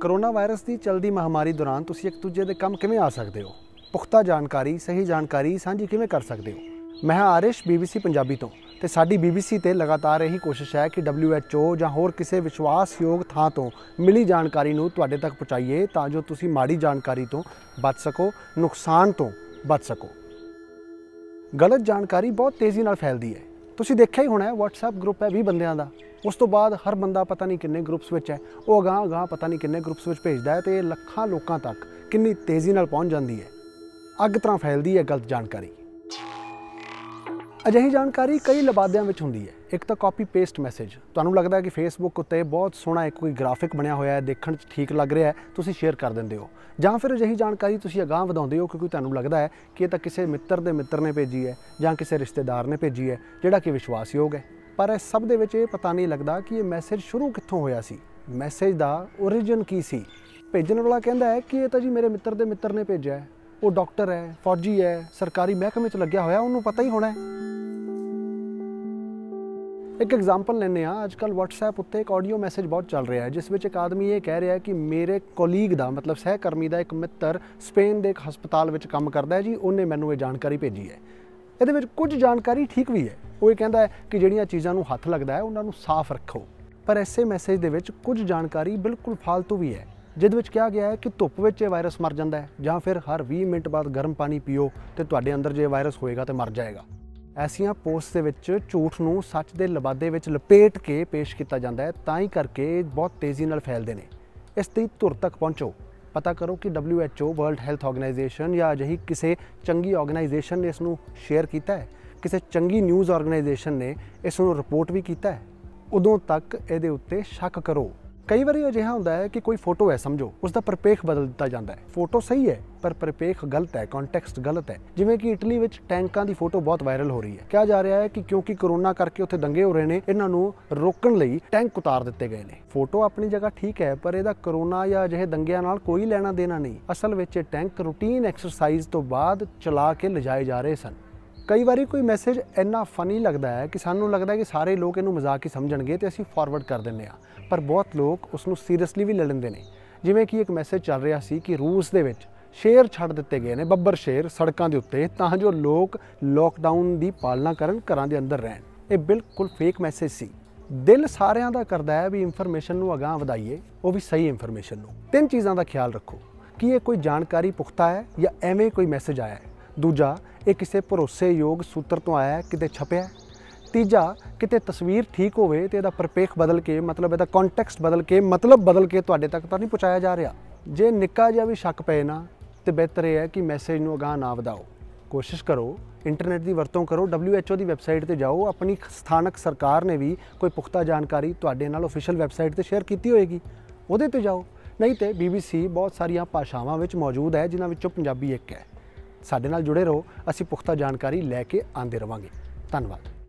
corona virus ਦੀ ਚਲਦੀ ਮਹਾਮਾਰੀ ਦੌਰਾਨ ਤੁਸੀਂ ਇੱਕ ਦੂਜੇ ਦੇ ਕੰਮ ਕਿਵੇਂ ਆ ਸਕਦੇ ਹੋ ਪੁਖਤਾ ਜਾਣਕਾਰੀ ਸਹੀ ਜਾਣਕਾਰੀ ਸਾਂਝੀ ਕਿਵੇਂ ਕਰ ਸਕਦੇ ਹੋ ਮੈਂ ਹਾਂ ਆਰਿਸ਼ ਬੀਬੀਸੀ ਪੰਜਾਬੀ ਤੋਂ ਤੇ ਸਾਡੀ ਬੀਬੀਸੀ ਤੇ ਲਗਾਤਾਰ ਇਹੀ ਕੋਸ਼ਿਸ਼ ਹੈ ਕਿ WHO ਜਾਂ ਹੋਰ ਕਿਸੇ ਵਿਸ਼ਵਾਸਯੋਗ ਥਾਂ ਤੋਂ ਮਿਲੀ ਜਾਣਕਾਰੀ ਨੂੰ ਤੁਹਾਡੇ ਤੱਕ ਪਹੁੰਚਾਈਏ ਤਾਂ ਜੋ ਤੁਸੀਂ ਮਾੜੀ ਜਾਣਕਾਰੀ ਤੋਂ ਬਚ ਸਕੋ ਨੁਕਸਾਨ ਤੋਂ ਬਚ ਸਕੋ ਗਲਤ ਜਾਣਕਾਰੀ ਬਹੁਤ ਤੇਜ਼ੀ ਨਾਲ ਫੈਲਦੀ ਹੈ ਤੁਸੀਂ ਦੇਖਿਆ ਹੀ ਹੋਣਾ WhatsApp ਗਰੁੱਪ ਹੈ 20 ਬੰਦਿਆਂ ਦਾ ਉਸ ਤੋਂ ਬਾਅਦ ਹਰ ਬੰਦਾ ਪਤਾ ਨਹੀਂ ਕਿੰਨੇ ਗਰੁੱਪਸ ਵਿੱਚ ਹੈ ਉਹ ਗਾਂ ਗਾਂ ਪਤਾ ਨਹੀਂ ਕਿੰਨੇ ਗਰੁੱਪਸ ਵਿੱਚ ਭੇਜਦਾ ਹੈ ਤੇ ਇਹ ਲੱਖਾਂ ਲੋਕਾਂ ਤੱਕ ਕਿੰਨੀ ਤੇਜ਼ੀ ਨਾਲ ਪਹੁੰਚ ਜਾਂਦੀ ਹੈ ਅੱਗ ਤਰ੍ਹਾਂ ਫੈਲਦੀ ਹੈ ਗਲਤ ਜਾਣਕਾਰੀ ਅਜਿਹੀ ਜਾਣਕਾਰੀ ਕਈ ਲਬਾਦਿਆਂ ਵਿੱਚ ਹੁੰਦੀ ਹੈ ਇੱਕ ਤਾਂ ਕਾਪੀ ਪੇਸਟ ਮੈਸੇਜ ਤੁਹਾਨੂੰ ਲੱਗਦਾ ਹੈ ਕਿ ਫੇਸਬੁੱਕ ਉੱਤੇ ਬਹੁਤ ਸੋਹਣਾ ਇੱਕ ਕੋਈ ਗ੍ਰਾਫਿਕ ਬਣਿਆ ਹੋਇਆ ਹੈ ਦੇਖਣ 'ਚ ਠੀਕ ਲੱਗ ਰਿਹਾ ਹੈ ਤੁਸੀਂ ਸ਼ੇਅਰ ਕਰ ਦਿੰਦੇ ਹੋ ਜਾਂ ਫਿਰ ਅਜਿਹੀ ਜਾਣਕਾਰੀ ਤੁਸੀਂ ਅਗਾਹ ਵਧਾਉਂਦੇ ਹੋ ਕਿਉਂਕਿ ਤੁਹਾਨੂੰ ਲੱਗਦਾ ਹੈ ਕਿ ਇਹ ਤਾਂ ਕਿਸੇ ਮਿੱਤਰ ਦੇ ਮਿੱਤਰ ਨੇ ਭੇਜੀ ਹੈ ਜਾਂ ਕਿਸੇ ਰਿਸ਼ਤੇਦਾਰ ਨੇ ਭੇਜੀ ਹੈ ਜਿਹੜਾ ਕਿ ਵਿਸ਼ਵਾਸਯੋਗ ਹੈ ਪਰ ਇਹ ਸਭ ਦੇ ਵਿੱਚ ਇਹ ਪਤਾ ਨਹੀਂ ਲੱਗਦਾ ਕਿ ਇਹ ਮੈਸੇਜ ਸ਼ੁਰੂ ਕਿੱਥੋਂ ਹੋਇਆ ਸੀ ਮੈਸੇਜ ਦਾ origin ਕੀ ਸੀ ਭੇਜਣ ਵਾਲਾ ਕਹਿੰਦਾ ਹੈ ਕਿ ਇਹ ਤਾਂ ਜੀ ਮੇਰੇ ਮਿੱਤਰ ਦੇ ਮਿੱਤਰ ਨੇ ਭੇਜਿਆ ਹੈ ਉਹ ਡਾਕਟਰ ਹੈ ਫੌਜੀ ਹੈ ਸਰਕਾਰੀ ਮਹਿਕਮੇ 'ਚ ਲੱਗਿਆ ਹੋਇਆ ਉਹਨੂੰ ਪਤਾ ਹੀ ਹੋਣਾ ਹੈ ਇੱਕ ਐਗਜ਼ਾਮਪਲ ਲੈਨੇ ਆ ਅੱਜ ਕੱਲ WhatsApp ਉੱਤੇ ਇੱਕ ਆਡੀਓ ਮੈਸੇਜ ਬਹੁਤ ਚੱਲ ਰਿਹਾ ਹੈ ਜਿਸ ਵਿੱਚ ਇੱਕ ਆਦਮੀ ਇਹ ਕਹਿ ਰਿਹਾ ਹੈ ਕਿ ਮੇਰੇ ਕੋਲੀਗ ਦਾ ਮਤਲਬ ਸਹਿਕਰਮੀ ਦਾ ਇੱਕ ਮਿੱਤਰ ਸਪੇਨ ਦੇ ਇੱਕ ਹਸਪਤਾਲ ਵਿੱਚ ਕੰਮ ਕਰਦਾ ਹੈ ਜੀ ਉਹਨੇ ਮੈਨੂੰ ਇਹ ਜਾਣਕਾਰੀ ਭੇਜੀ ਹੈ ਇਹਦੇ ਵਿੱਚ ਕੁਝ ਜਾਣਕਾਰੀ ਠੀਕ ਵੀ ਹੈ ਉਹ ਇਹ ਕਹਿੰਦਾ ਹੈ ਕਿ ਜਿਹੜੀਆਂ ਚੀਜ਼ਾਂ ਨੂੰ ਹੱਥ ਲੱਗਦਾ ਹੈ ਉਹਨਾਂ ਨੂੰ ਸਾਫ਼ ਰੱਖੋ ਪਰ ਐਸੇ ਮੈਸੇਜ ਦੇ ਵਿੱਚ ਕੁਝ ਜਾਣਕਾਰੀ ਬਿਲਕੁਲ ਫਾਲਤੂ ਵੀ ਹੈ ਜਿਸ ਵਿੱਚ ਕਿਹਾ ਗਿਆ ਹੈ ਕਿ ਧੁੱਪ ਵਿੱਚ ਇਹ ਵਾਇਰਸ ਮਰ ਜਾਂਦਾ ਹੈ ਜਾਂ ਫਿਰ ਹਰ 20 ਮਿੰਟ ਬਾਅਦ ਗਰਮ ਪਾਣੀ ਪੀਓ ਤੇ ਤੁਹਾਡੇ ਅੰਦਰ ਜੇ ਵਾਇਰਸ ਹੋਏਗਾ ਤੇ ਮਰ ਜਾਏਗਾ ਐਸੀਆਂ ਪੋਸਟ ਦੇ ਵਿੱਚ ਝੂਠ ਨੂੰ ਸੱਚ ਦੇ ਲਬਾਦੇ ਵਿੱਚ ਲਪੇਟ ਕੇ ਪੇਸ਼ ਕੀਤਾ ਜਾਂਦਾ ਹੈ ਤਾਂ ਹੀ ਕਰਕੇ ਬਹੁਤ ਤੇਜ਼ੀ ਨਾਲ ਫੈਲਦੇ ਨੇ ਇਸ ਤੇ ਧੁਰ ਤੱਕ ਪਹੁੰਚੋ ਪਤਾ ਕਰੋ ਕਿ WHO ਵਰਲਡ ਹੈਲਥ ਆਰਗੇਨਾਈਜੇਸ਼ਨ ਜਾਂ ਅਜਿਹੀ ਕਿਸੇ ਚੰਗੀ ਆਰਗੇਨਾਈਜੇਸ਼ਨ ਨੇ ਇਸ ਨੂੰ ਸ਼ੇਅਰ ਕੀਤਾ ਹੈ ਕਿਸੇ ਚੰਗੀ ਨਿਊਜ਼ ਆਰਗੇਨਾਈਜੇਸ਼ਨ ਨੇ ਇਸ ਨੂੰ ਰਿਪੋਰਟ ਵੀ ਕੀਤਾ ਹੈ ਉਦੋਂ ਤੱਕ ਇਹਦੇ ਉੱਤੇ ਸ਼ੱਕ ਕਰੋ ਕਈ ਵਾਰੀ ਅਜਿਹਾ ਹੁੰਦਾ ਹੈ ਕਿ ਕੋਈ ਫੋਟੋ ਹੈ ਸਮਝੋ ਉਸ ਦਾ ਪਰਪੇਖ ਬਦਲ ਦਿੱਤਾ ਜਾਂਦਾ ਹੈ ਫੋਟੋ ਸਹੀ ਹੈ ਪਰ ਪਰਪੇਖ ਗਲਤ ਹੈ ਕੰਟੈਕਸਟ ਗਲਤ ਹੈ ਜਿਵੇਂ ਕਿ ਇਟਲੀ ਵਿੱਚ ਟੈਂਕਾਂ ਦੀ ਫੋਟੋ ਬਹੁਤ ਵਾਇਰਲ ਹੋ ਰਹੀ ਹੈ ਕਿਹਾ ਜਾ ਰਿਹਾ ਹੈ ਕਿ ਕਿਉਂਕਿ ਕਰੋਨਾ ਕਰਕੇ ਉੱਥੇ ਦੰਗੇ ਹੋ ਰਹੇ ਨੇ ਇਹਨਾਂ ਨੂੰ ਰੋਕਣ ਲਈ ਟੈਂਕ ਉਤਾਰ ਦਿੱਤੇ ਗਏ ਨੇ ਫੋਟੋ ਆਪਣੀ ਜਗ੍ਹਾ ਠੀਕ ਹੈ ਪਰ ਇਹਦਾ ਕਰੋਨਾ ਜਾਂ ਅਜਿਹੇ ਦੰਗਿਆਂ ਨਾਲ ਕੋਈ ਲੈਣਾ ਦੇਣਾ ਨਹੀਂ ਅਸਲ ਵਿੱਚ ਇਹ ਟੈਂਕ ਰੂਟੀਨ ਐਕਸਰਸਾਈਜ਼ ਤੋਂ ਬਾਅਦ ਚਲਾ ਕੇ ਲਿਜਾਏ ਜਾ ਰਹੇ ਸਨ ਕਈ ਵਾਰੀ ਕੋਈ ਮੈਸੇਜ ਇੰਨਾ ਫਨੀ ਲੱਗਦਾ ਹੈ ਕਿ ਸਾਨੂੰ ਲੱਗਦਾ ਹੈ ਕਿ ਸਾਰੇ ਲੋਕ ਇਹਨੂੰ ਮਜ਼ਾਕ ਹੀ ਸਮਝਣਗੇ ਤੇ ਅਸੀਂ ਫਾਰਵਰਡ ਕਰ ਦਿੰਨੇ ਆ ਪਰ ਬਹੁਤ ਲੋਕ ਉਸ ਨੂੰ ਸੀਰੀਅਸਲੀ ਵੀ ਲੈ ਲੈਂਦੇ ਨੇ ਜਿਵੇਂ ਕਿ ਇੱਕ ਮੈਸੇਜ ਚੱਲ ਰਿਹਾ ਸੀ ਕਿ ਰੂਸ ਦੇ ਵਿੱਚ ਸ਼ੇਰ ਛੱਡ ਦਿੱਤੇ ਗਏ ਨੇ ਬੱਬਰ ਸ਼ੇਰ ਸੜਕਾਂ ਦੇ ਉੱਤੇ ਤਾਂ ਜੋ ਲੋਕ ਲੋਕਡਾਊਨ ਦੀ ਪਾਲਣਾ ਕਰਨ ਘਰਾਂ ਦੇ ਅੰਦਰ ਰਹਿਣ ਇਹ ਬਿਲਕੁਲ ਫੇਕ ਮੈਸੇਜ ਸੀ ਦਿਲ ਸਾਰਿਆਂ ਦਾ ਕਰਦਾ ਹੈ ਵੀ ਇਨਫੋਰਮੇਸ਼ਨ ਨੂੰ ਅਗਾਹ ਵਧਾਈਏ ਉਹ ਵੀ ਸਹੀ ਇਨਫੋਰਮੇਸ਼ਨ ਨੂੰ ਤਿੰਨ ਚੀਜ਼ਾਂ ਦਾ ਖਿਆਲ ਰੱਖੋ ਕਿ ਇਹ ਕੋਈ ਜਾਣਕਾਰੀ ਪੁਖਤਾ ਹੈ ਜਾਂ ਐਵੇਂ ਕੋਈ ਮੈਸੇਜ ਆਇਆ ਹੈ ਦੂਜਾ ਇਹ ਕਿਸੇ ਭਰੋਸੇਯੋਗ ਸੂਤਰ ਤੋਂ ਆਇਆ ਹੈ ਕਿਤੇ ਛਪਿਆ ਹੈ ਤੀਜਾ ਕਿਤੇ ਤਸਵੀਰ ਠੀਕ ਹੋਵੇ ਤੇ ਇਹਦਾ ਪਰਪੇਖ ਬਦਲ ਕੇ ਮਤਲਬ ਇਹਦਾ ਕੰਟੈਕਸਟ ਬਦਲ ਕੇ ਮਤਲਬ ਬਦਲ ਕੇ ਤੁਹਾਡੇ ਤੱਕ ਤਾਂ ਨਹੀਂ ਪਹੁੰਚਾਇਆ ਜਾ ਰਿਹਾ ਜੇ ਨਿੱਕਾ ਜਿਹਾ ਵੀ ਸ਼ੱਕ ਪਏ ਨਾ ਤੇ ਬਿਹਤਰ ਇਹ ਹੈ ਕਿ ਮੈਸੇਜ ਨੂੰ ਅਗਾਹ ਨਾ ਵਧਾਓ ਕੋਸ਼ਿਸ਼ ਕਰੋ ਇੰਟਰਨੈਟ ਦੀ ਵਰਤੋਂ ਕਰੋ WHO ਦੀ ਵੈਬਸਾਈਟ ਤੇ ਜਾਓ ਆਪਣੀ ਸਥਾਨਕ ਸਰਕਾਰ ਨੇ ਵੀ ਕੋਈ ਪੁਖਤਾ ਜਾਣਕਾਰੀ ਤੁਹਾਡੇ ਨਾਲ ਅਫੀਸ਼ੀਅਲ ਵੈਬਸਾਈਟ ਤੇ ਸ਼ੇਅਰ ਕੀਤੀ ਹੋਏਗੀ ਉਹਦੇ ਤੇ ਜਾਓ ਨਹੀਂ ਤੇ BBC ਬਹੁਤ ਸਾਰੀਆਂ ਭਾਸ਼ਾਵਾਂ ਵਿੱਚ ਮੌਜੂਦ ਹੈ ਜਿਨ੍ਹਾਂ ਵਿੱਚੋਂ ਪੰਜਾਬੀ ਇੱਕ ਹੈ ਸਾਡੇ ਨਾਲ ਜੁੜੇ ਰਹੋ ਅਸੀਂ ਪੁਖਤਾ ਜਾਣਕਾਰੀ ਲੈ ਕੇ ਆਂਦੇ ਰਵਾਂਗੇ ਧੰਨਵਾਦ